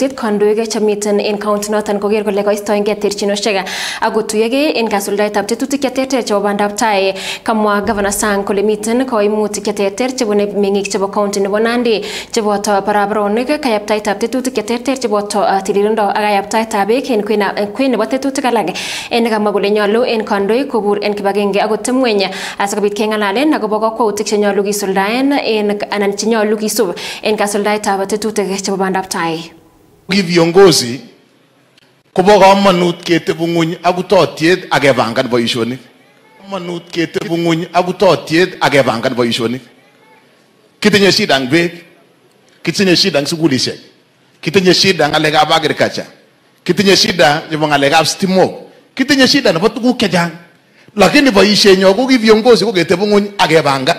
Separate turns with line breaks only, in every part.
Siit kandoike chemiten en county noton koger kole koistoengee terchinoshek ak kotuyogee en kasuldaetab tetutik cheterter chebo bandab tai. Kamwa Governor Sang kole miten koimutik cheterter chebune meng'ik chebo county nebo Nandi cheboto barabaronik, kayaptaitab tetutik cheterter cheboto uh, tililindo ak kayaptaitab beek en kwen nebo tetutik alak. En kamwa kole nyolu en kandoik kobur en kibagenge ak kotem asikobit keng'alalen akobo kokwoutik chenyolu kisuldaen en anan chenyolu kisub en kasuldaetab tetutik chebo bandab tai
ki viongozi kobo komonut ketebun ngweny ak utotyet ak kepangan boisionik komonut ketebun ngweny ak utotyet ak kepangan boisionik kitinye shida ang beek kitinye shida ang sukulishek kitinye shida ng'alekab agriculture kitinye shida nebo ng'alekab stimok kitinye shida nebo tuguk chechang lakini boishenyo ko ki viongozi ko ketebun ngweny ak kepangan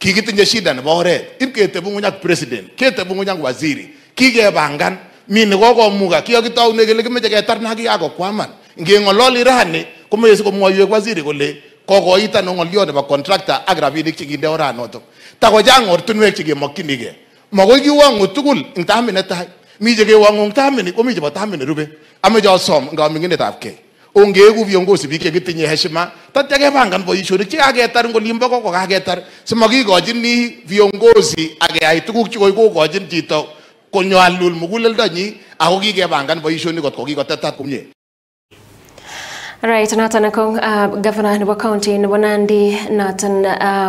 kikitinye shida nebo oret ipketebunguny ak president ketebunguny ak waziri kikepangan mi nekokomuka kikakitoune kele kimeche ketar na kikakokwaman ngeng'ololi rani komeche sikomwoiwek waziri kole kokoit ano ng'olio nebo contractor ak rabinik chekinde oranotok takochang ortinwek chekemokchinigei makoi kiwong'u tugul eng tamit netai mi chekewong'u eng tamini komi chebo tamit nerube ameche asom nga ming'inetabkei ongeegu viongozi biik chekitinye heshima tatya kepangan boisionik chekaketar ngolimbo ko kokaketar simakikochini viongozi akeyai tuguk kokochin chito konyoalul muguleldonyi ako kikepangan boisionik kot kokikotetat komie
Right, uh, governor nebo county nebo Nandi uh,